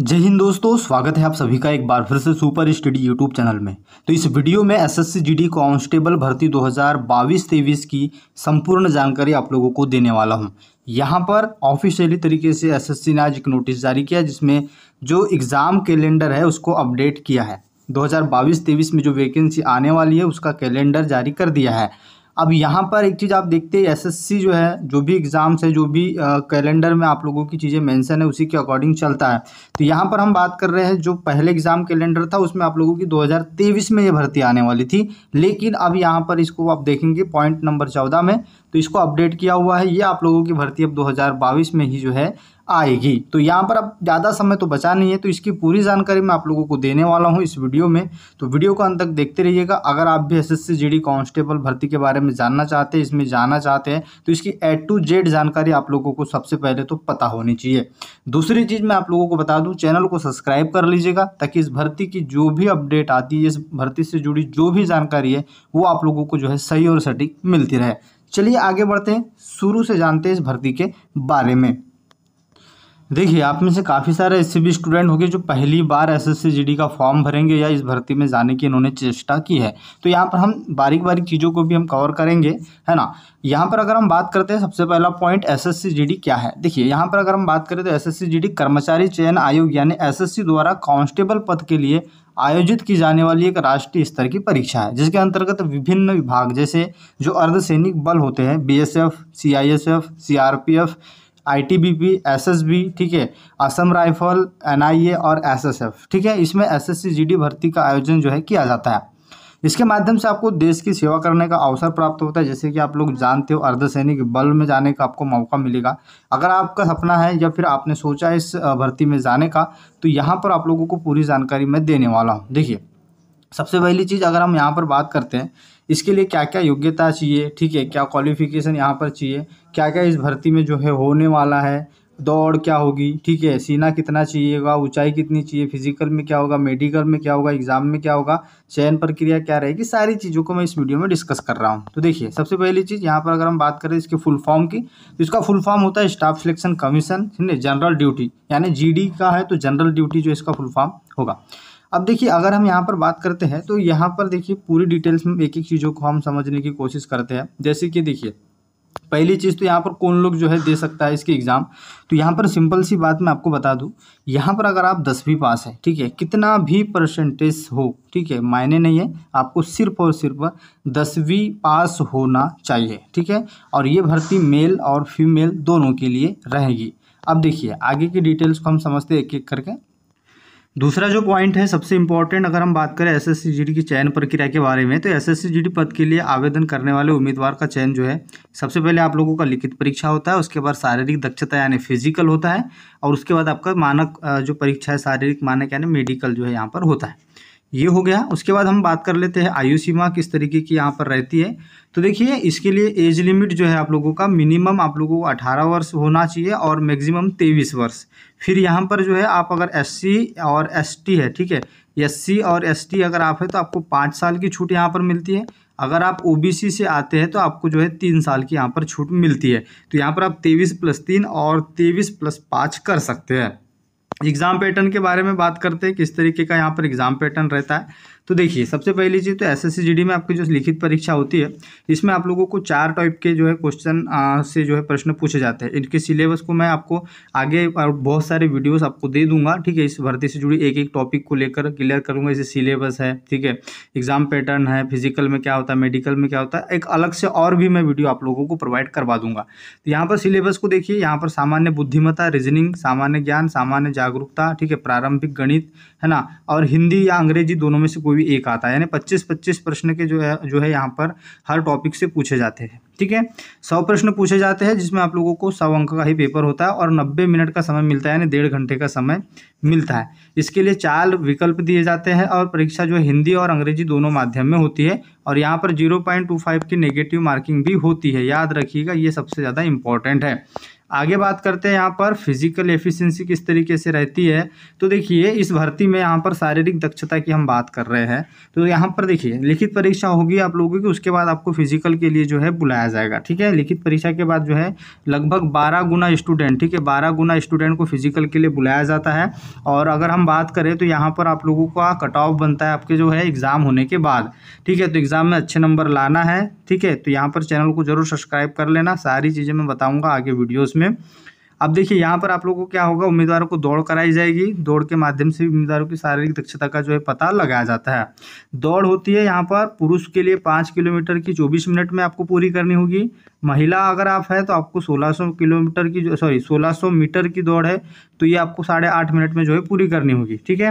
जय हिंद दोस्तों स्वागत है आप सभी का एक बार फिर से सुपर स्टडी यूट्यूब चैनल में तो इस वीडियो में एसएससी जीडी कांस्टेबल भर्ती 2022 हजार की संपूर्ण जानकारी आप लोगों को देने वाला हूं यहां पर ऑफिशियली तरीके से एसएससी ने आज एक नोटिस जारी किया जिसमें जो एग्ज़ाम कैलेंडर है उसको अपडेट किया है दो हज़ार में जो वैकेंसी आने वाली है उसका कैलेंडर जारी कर दिया है अब यहाँ पर एक चीज़ आप देखते हैं एसएससी जो है जो भी एग्ज़ाम्स है जो भी कैलेंडर में आप लोगों की चीज़ें मेंशन है उसी के अकॉर्डिंग चलता है तो यहाँ पर हम बात कर रहे हैं जो पहले एग्ज़ाम कैलेंडर था उसमें आप लोगों की 2023 में ये भर्ती आने वाली थी लेकिन अब यहाँ पर इसको आप देखेंगे पॉइंट नंबर चौदह में तो इसको अपडेट किया हुआ है ये आप लोगों की भर्ती अब दो में ही जो है आएगी तो यहाँ पर अब ज़्यादा समय तो बचा नहीं है तो इसकी पूरी जानकारी मैं आप लोगों को देने वाला हूँ इस वीडियो में तो वीडियो को अंत तक देखते रहिएगा अगर आप भी एसएससी जीडी कांस्टेबल भर्ती के बारे में जानना चाहते हैं इसमें जाना चाहते हैं तो इसकी ए टू जेड जानकारी आप लोगों को सबसे पहले तो पता होनी चाहिए दूसरी चीज़ मैं आप लोगों को बता दूँ चैनल को सब्सक्राइब कर लीजिएगा ताकि इस भर्ती की जो भी अपडेट आती है इस भर्ती से जुड़ी जो भी जानकारी है वो आप लोगों को जो है सही और सटीक मिलती रहे चलिए आगे बढ़ते हैं शुरू से जानते हैं इस भर्ती के बारे में देखिए आप में से काफ़ी सारे ऐसे भी स्टूडेंट होंगे जो पहली बार एस एस का फॉर्म भरेंगे या इस भर्ती में जाने की इन्होंने चेष्टा की है तो यहाँ पर हम बारीक बारीक चीज़ों को भी हम कवर करेंगे है ना यहाँ पर अगर हम बात करते हैं सबसे पहला पॉइंट एस एस क्या है देखिए यहाँ पर अगर हम बात करें तो एस एस कर्मचारी चयन आयोग यानी एस द्वारा कॉन्स्टेबल पद के लिए आयोजित की जाने वाली एक राष्ट्रीय स्तर की परीक्षा है जिसके अंतर्गत विभिन्न विभाग जैसे जो अर्धसैनिक बल होते हैं B S F C I S F C R P F ITBP SSB ठीक है असम राइफल एनआईए और एसएसएफ ठीक है इसमें एसएससी जीडी भर्ती का आयोजन जो है किया जाता है इसके माध्यम से आपको देश की सेवा करने का अवसर प्राप्त होता है जैसे कि आप लोग जानते हो अर्धसैनिक बल में जाने का आपको मौका मिलेगा अगर आपका सपना है या फिर आपने सोचा है इस भर्ती में जाने का तो यहाँ पर आप लोगों को पूरी जानकारी मैं देने वाला हूँ देखिए सबसे पहली चीज़ अगर हम यहाँ पर बात करते हैं इसके लिए क्या क्या योग्यता चाहिए ठीक है क्या क्वालिफिकेशन यहाँ पर चाहिए क्या क्या इस भर्ती में जो है होने वाला है दौड़ क्या होगी ठीक है सीना कितना चाहिएगा ऊंचाई कितनी चाहिए फिजिकल में क्या होगा मेडिकल में क्या होगा एग्ज़ाम में क्या होगा चयन प्रक्रिया क्या रहेगी सारी चीज़ों को मैं इस वीडियो में डिस्कस कर रहा हूँ तो देखिए सबसे पहली चीज़ यहाँ पर अगर हम बात करें इसके फुल फॉर्म की तो इसका फुल फॉर्म होता है staff selection commission general duty यानी जी का है तो जनरल ड्यूटी जो इसका फुल फॉर्म होगा अब देखिए अगर हम यहाँ पर बात करते हैं तो यहाँ पर देखिए पूरी डिटेल्स में एक एक चीज़ों को हम समझने की कोशिश करते हैं जैसे कि देखिए पहली चीज़ तो यहाँ पर कौन लोग जो है दे सकता है इसकी एग्ज़ाम तो यहाँ पर सिंपल सी बात मैं आपको बता दूँ यहाँ पर अगर आप दसवीं पास है ठीक है कितना भी परसेंटेज हो ठीक है मायने नहीं है आपको सिर्फ और सिर्फ दसवीं पास होना चाहिए ठीक है और ये भर्ती मेल और फीमेल दोनों के लिए रहेगी अब देखिए आगे की डिटेल्स को हम समझते हैं एक एक करके दूसरा जो पॉइंट है सबसे इम्पोर्टेंट अगर हम बात करें एस एस की चयन प्रक्रिया के बारे में तो एस एस पद के लिए आवेदन करने वाले उम्मीदवार का चयन जो है सबसे पहले आप लोगों का लिखित परीक्षा होता है उसके बाद शारीरिक दक्षता यानी फिजिकल होता है और उसके बाद आपका मानक जो परीक्षा है शारीरिक मानक यानी मेडिकल जो है यहाँ पर होता है ये हो गया उसके बाद हम बात कर लेते हैं आयु सीमा किस तरीके की यहाँ पर रहती है तो देखिए इसके लिए एज लिमिट जो है आप लोगों का मिनिमम आप लोगों को अठारह वर्ष होना चाहिए और मैक्सिमम तेईस वर्ष फिर यहाँ पर जो है आप अगर एस और एस है ठीक है एस और एस अगर आप है तो आपको पाँच साल की छूट यहाँ पर मिलती है अगर आप ओ से आते हैं तो आपको जो है तीन साल की यहाँ पर छूट मिलती है तो यहाँ पर आप तेईस प्लस तीन और तेईस प्लस पाँच कर सकते हैं एग्ज़ाम पैटर्न के बारे में बात करते हैं किस तरीके का यहाँ पर एग्ज़ाम पैटर्न रहता है तो देखिए सबसे पहली चीज़ तो एस एस में आपकी जो लिखित परीक्षा होती है इसमें आप लोगों को चार टाइप के जो है क्वेश्चन से जो है प्रश्न पूछे जाते हैं इनके सिलेबस को मैं आपको आगे और बहुत सारे वीडियोस आपको दे दूंगा ठीक है इस भर्ती से जुड़ी एक एक टॉपिक को लेकर क्लियर करूंगा जैसे सिलेबस है ठीक है एग्जाम पैटर्न है फिजिकल में क्या होता है मेडिकल में क्या होता है एक अलग से और भी मैं वीडियो आप लोगों को प्रोवाइड करवा दूंगा तो यहाँ पर सिलेबस को देखिए यहाँ पर सामान्य बुद्धिमता रीजनिंग सामान्य ज्ञान सामान्य जागरूकता ठीक है प्रारंभिक गणित है ना और हिंदी या अंग्रेजी दोनों में से कोई को भी एक आता है यानी पच्चीस पच्चीस प्रश्न के जो है जो है यहाँ पर हर टॉपिक से पूछे जाते हैं ठीक है सौ प्रश्न पूछे जाते हैं जिसमें आप लोगों को सौ अंक का ही पेपर होता है और नब्बे मिनट का समय मिलता है यानी डेढ़ घंटे का समय मिलता है इसके लिए चार विकल्प दिए जाते हैं और परीक्षा जो हिंदी और अंग्रेजी दोनों माध्यम में होती है और यहाँ पर जीरो की नेगेटिव मार्किंग भी होती है याद रखिएगा ये सबसे ज़्यादा इंपॉर्टेंट है आगे बात करते हैं यहाँ पर फिजिकल एफिशिएंसी किस तरीके से रहती है तो देखिए इस भर्ती में यहाँ पर शारीरिक दक्षता की हम बात कर रहे हैं तो यहाँ पर देखिए लिखित परीक्षा होगी आप लोगों की उसके बाद आपको फिजिकल के लिए जो है बुलाया जाएगा ठीक है लिखित परीक्षा के बाद जो है लगभग बारह गुना स्टूडेंट ठीक है बारह गुना स्टूडेंट को फिजिकल के लिए बुलाया जाता है और अगर हम बात करें तो यहाँ पर आप लोगों का कट ऑफ बनता है आपके जो है एग्ज़ाम होने के बाद ठीक है तो एग्ज़ाम में अच्छे नंबर लाना है ठीक है तो यहाँ पर चैनल को जरूर सब्सक्राइब कर लेना सारी चीज़ें मैं बताऊँगा आगे वीडियोज़ उसमें अब देखिए यहाँ पर आप लोगों को क्या होगा उम्मीदवारों को दौड़ कराई जाएगी दौड़ के माध्यम से उम्मीदवारों की शारीरिक दक्षता का जो है पता लगाया जाता है दौड़ होती है यहाँ पर पुरुष के लिए पाँच किलोमीटर की चौबीस मिनट में आपको पूरी करनी होगी महिला अगर आप है तो आपको 1600 किलोमीटर की सॉरी 1600 मीटर की दौड़ है तो ये आपको साढ़े आठ मिनट में जो है पूरी करनी होगी ठीक है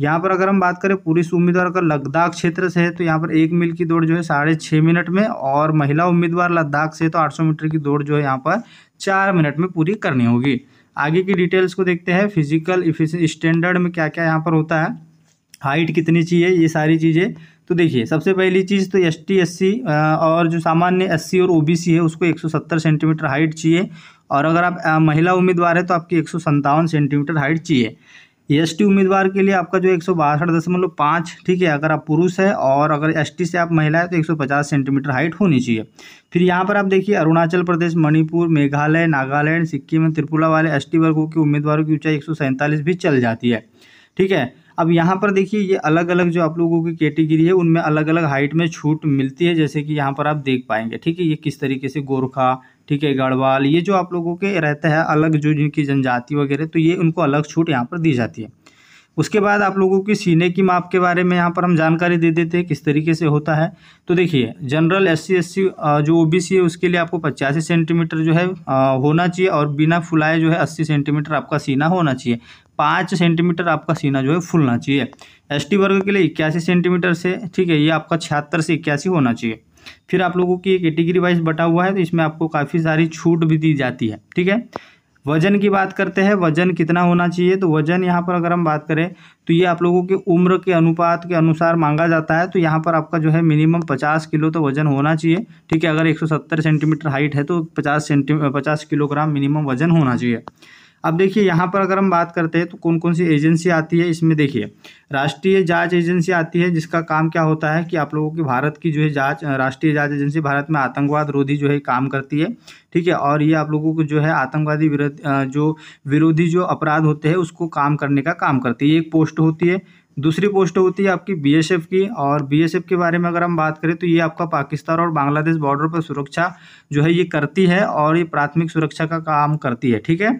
यहाँ पर अगर हम बात करें पुरुष उम्मीदवार अगर लद्दाख क्षेत्र से है तो यहाँ पर एक मील की दौड़ जो है साढ़े छः मिनट में और महिला उम्मीदवार लद्दाख से तो आठ मीटर की दौड़ जो है यहाँ पर चार मिनट में पूरी करनी होगी आगे की डिटेल्स को देखते हैं फिजिकल स्टैंडर्ड में क्या क्या यहाँ पर होता है हाइट कितनी चाहिए ये सारी चीज़ें तो देखिए सबसे पहली चीज़ तो एस टी एस सी और जो सामान्य एस सी और ओ बी सी है उसको एक सौ सत्तर सेंटीमीटर हाइट चाहिए और अगर आप महिला उम्मीदवार है तो आपकी एक सौ संतावन सेंटीमीटर हाइट चाहिए एस टी उम्मीदवार के लिए आपका जो एक सौ बासठ दशमलव पाँच ठीक है अगर आप पुरुष है और अगर एस टी से आप महिला है तो एक सौ पचास सेंटीमीटर हाइट होनी चाहिए फिर यहाँ पर आप देखिए अरुणाचल प्रदेश मणिपुर मेघालय नागालैंड सिक्किम त्रिपुरा वाले एस टी वर्गों के उम्मीदवारों की ऊंचाई एक सौ सैंतालीस भी चल जाती है ठीक है अब यहाँ पर देखिए ये अलग अलग जो आप लोगों की कैटेगरी है उनमें अलग अलग हाइट में छूट मिलती है जैसे कि यहाँ पर आप देख पाएंगे ठीक है ये किस तरीके से गोरखा ठीक है गढ़वाल ये जो आप लोगों के रहते हैं अलग जो जिनकी जनजाति वगैरह तो ये उनको अलग छूट यहाँ पर दी जाती है उसके बाद आप लोगों की सीने की माप के बारे में यहाँ पर हम जानकारी दे देते हैं किस तरीके से होता है तो देखिए जनरल एस सी जो ओ है उसके लिए आपको पचासी सेंटीमीटर जो है होना चाहिए और बिना फुलाए जो है अस्सी सेंटीमीटर आपका सीना होना चाहिए पाँच सेंटीमीटर आपका सीना जो है फुलना चाहिए एस वर्ग के लिए इक्यासी सेंटीमीटर से ठीक है ये आपका छिहत्तर से इक्यासी होना चाहिए फिर आप लोगों की कैटेगरी वाइज बटा हुआ है तो इसमें आपको काफ़ी सारी छूट भी दी जाती है ठीक है वजन की बात करते हैं वजन कितना होना चाहिए तो वजन यहाँ पर अगर हम बात करें तो ये आप लोगों की उम्र के अनुपात के अनुसार मांगा जाता है तो यहाँ पर आपका जो है मिनिमम पचास किलो तो वजन होना चाहिए ठीक है अगर एक सौ सत्तर सेंटीमीटर हाइट है तो पचास सेंटी पचास किलोग्राम मिनिमम वजन होना चाहिए अब देखिए यहाँ पर अगर हम बात करते हैं तो कौन कौन सी एजेंसी आती है इसमें देखिए राष्ट्रीय जांच एजेंसी आती है जिसका काम क्या होता है कि आप लोगों की भारत की जो है जांच राष्ट्रीय जांच एजेंसी भारत में आतंकवाद रोधी जो है काम करती है ठीक है और ये आप लोगों को जो है आतंकवादी विरोध जो विरोधी जो अपराध होते हैं उसको काम करने का काम करती है एक पोस्ट होती है दूसरी पोस्ट होती है आपकी बीएसएफ की और बीएसएफ के बारे में अगर हम बात करें तो ये आपका पाकिस्तान और बांग्लादेश बॉर्डर पर सुरक्षा जो है ये करती है और ये प्राथमिक सुरक्षा का काम करती है ठीक है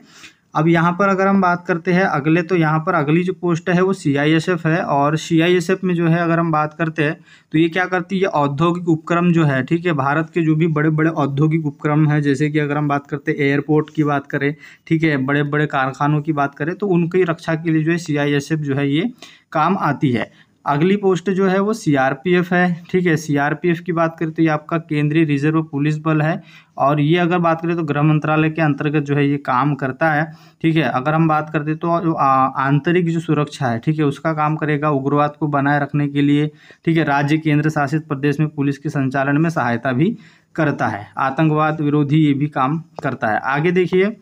अब यहाँ पर अगर हम बात करते हैं अगले तो यहाँ पर अगली जो पोस्ट है वो सी आई एस एफ है और सी आई एस एफ में जो है अगर हम बात करते हैं तो ये क्या करती है औद्योगिक उपक्रम जो है ठीक है भारत के जो भी बड़े बड़े औद्योगिक उपक्रम हैं जैसे कि अगर हम बात करते हैं एयरपोर्ट की बात करें ठीक है बड़े बड़े कारखानों की बात करें तो उनकी रक्षा के लिए जो है सी आई एस एफ जो है ये काम आती है अगली पोस्ट जो है वो सीआरपीएफ है ठीक है सीआरपीएफ की बात करें तो ये आपका केंद्रीय रिजर्व पुलिस बल है और ये अगर बात करें तो गृह मंत्रालय के अंतर्गत जो है ये काम करता है ठीक है अगर हम बात करते तो जो आंतरिक जो सुरक्षा है ठीक है उसका काम करेगा उग्रवाद को बनाए रखने के लिए ठीक है राज्य केंद्र शासित प्रदेश में पुलिस के संचालन में सहायता भी करता है आतंकवाद विरोधी ये भी काम करता है आगे देखिए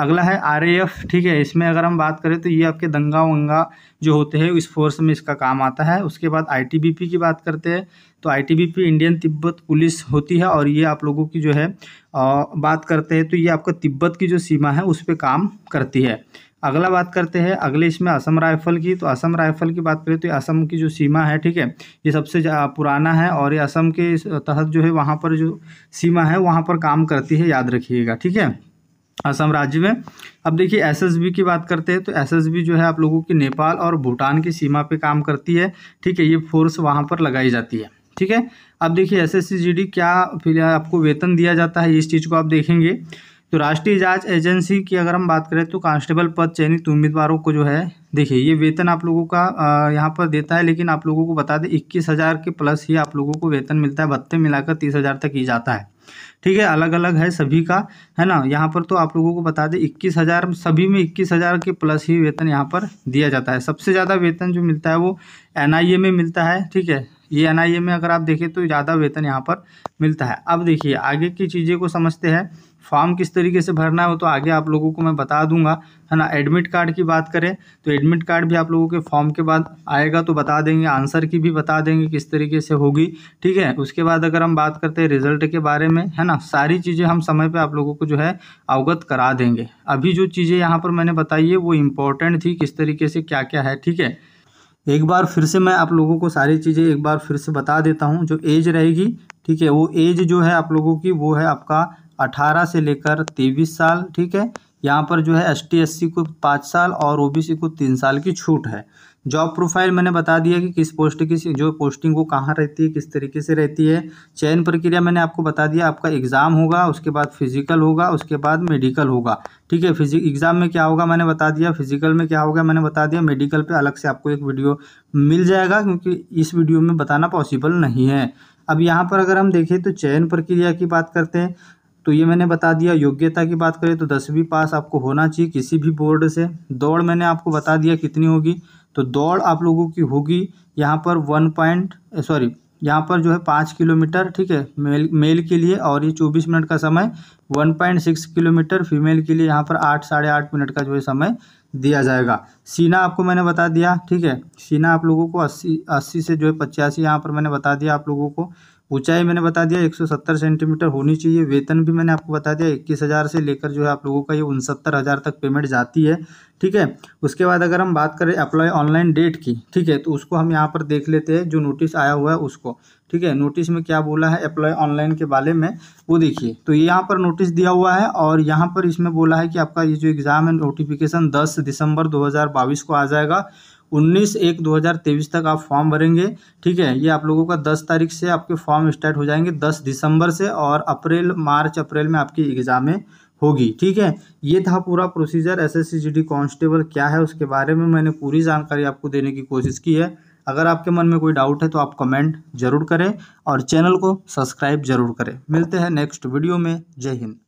अगला है आर ठीक है इसमें अगर हम बात करें तो ये आपके दंगा वंगा जो होते हैं इस फोर्स में इसका काम आता है उसके बाद आईटीबीपी की बात करते हैं तो आईटीबीपी इंडियन तिब्बत पुलिस होती है और ये आप लोगों की जो है आ, बात करते हैं तो ये आपका तिब्बत की जो सीमा है उस पर काम करती है अगला बात करते हैं अगले इसमें असम राइफल की तो असम राइफल की बात करें तो असम की जो सीमा है ठीक है ये सबसे पुराना है और ये असम के तहत जो है वहाँ पर जो सीमा है वहाँ पर काम करती है याद रखिएगा ठीक है असम राज्य में अब देखिए एसएसबी की बात करते हैं तो एसएसबी जो है आप लोगों की नेपाल और भूटान की सीमा पे काम करती है ठीक है ये फोर्स वहाँ पर लगाई जाती है ठीक है अब देखिए एस एस क्या फिलहाल आपको वेतन दिया जाता है इस चीज़ को आप देखेंगे तो राष्ट्रीय जांच एजेंसी की अगर हम बात करें तो कांस्टेबल पद चयनित उम्मीदवारों को जो है देखिए ये वेतन आप लोगों का यहाँ पर देता है लेकिन आप लोगों को बता दें इक्कीस हज़ार के प्लस ही आप लोगों को वेतन मिलता है भत्ते मिलाकर तीस हज़ार तक ही जाता है ठीक है अलग अलग है सभी का है ना यहाँ पर तो आप लोगों को बता दें इक्कीस हज़ार सभी में इक्कीस हज़ार के प्लस ही वेतन यहाँ पर दिया जाता है सबसे ज़्यादा वेतन जो मिलता है वो एन में मिलता है ठीक है ये एन में अगर आप देखें तो ज़्यादा वेतन यहाँ पर मिलता है अब देखिए आगे की चीज़ें को समझते हैं फॉर्म किस तरीके से भरना है वो तो आगे आप लोगों को मैं बता दूंगा है ना एडमिट कार्ड की बात करें तो एडमिट कार्ड भी आप लोगों के फॉर्म के बाद आएगा तो बता देंगे आंसर की भी बता देंगे किस तरीके से होगी ठीक है उसके बाद अगर हम बात करते हैं रिजल्ट के बारे में है ना सारी चीज़ें हम समय पर आप लोगों को जो है अवगत करा देंगे अभी जो चीज़ें यहाँ पर मैंने बताई है वो इम्पोर्टेंट थी किस तरीके से क्या क्या है ठीक है एक बार फिर से मैं आप लोगों को सारी चीज़ें एक बार फिर से बता देता हूँ जो एज रहेगी ठीक है वो एज जो है आप लोगों की वो है आपका अठारह से लेकर तेईस साल ठीक है यहाँ पर जो है एस टी को पाँच साल और ओ को तीन साल की छूट है जॉब प्रोफाइल मैंने बता दिया कि किस पोस्ट की जो पोस्टिंग वो कहाँ रहती है किस तरीके से रहती है चयन प्रक्रिया मैंने आपको बता दिया आपका एग्ज़ाम होगा उसके बाद फिजिकल होगा उसके बाद मेडिकल होगा ठीक है फिजिक एग्ज़ाम में क्या होगा मैंने बता दिया फिजिकल में क्या होगा मैंने बता दिया मेडिकल पर अलग से आपको एक वीडियो मिल जाएगा क्योंकि इस वीडियो में बताना पॉसिबल नहीं है अब यहाँ पर अगर हम देखें तो चयन प्रक्रिया की बात करते हैं तो ये मैंने बता दिया योग्यता की बात करें तो दसवीं पास आपको होना चाहिए किसी भी बोर्ड से दौड़ मैंने आपको बता दिया कितनी होगी तो दौड़ आप लोगों की होगी यहाँ पर वन पॉइंट सॉरी यहाँ पर जो है पाँच किलोमीटर ठीक है मेल मेल के लिए और ये चौबीस मिनट का समय one point six kilometre female के लिए यहाँ पर आठ साढ़े आठ मिनट का जो है समय दिया जाएगा सीना आपको मैंने बता दिया ठीक है सीना आप लोगों को अस्सी अस्सी से जो है पचासी यहाँ पर मैंने बता दिया आप लोगों को ऊंचाई मैंने बता दिया 170 सेंटीमीटर होनी चाहिए वेतन भी मैंने आपको बता दिया इक्कीस हज़ार से लेकर जो है आप लोगों का ये उनसत्तर हज़ार तक पेमेंट जाती है ठीक है उसके बाद अगर हम बात करें अप्लाई ऑनलाइन डेट की ठीक है तो उसको हम यहाँ पर देख लेते हैं जो नोटिस आया हुआ है उसको ठीक है नोटिस में क्या बोला है अप्लाई ऑनलाइन के बारे में वो देखिए तो ये यहाँ पर नोटिस दिया हुआ है और यहाँ पर इसमें बोला है कि आपका ये जो एग्ज़ाम है नोटिफिकेशन दस दिसंबर दो को आ जाएगा उन्नीस एक दो हज़ार तेईस तक आप फॉर्म भरेंगे ठीक है ये आप लोगों का दस तारीख से आपके फॉर्म स्टार्ट हो जाएंगे दस दिसंबर से और अप्रैल मार्च अप्रैल में आपकी एग्ज़ामें होगी ठीक है ये था पूरा प्रोसीजर एस एस कांस्टेबल क्या है उसके बारे में मैंने पूरी जानकारी आपको देने की कोशिश की है अगर आपके मन में कोई डाउट है तो आप कमेंट जरूर करें और चैनल को सब्सक्राइब जरूर करें मिलते हैं नेक्स्ट वीडियो में जय हिंद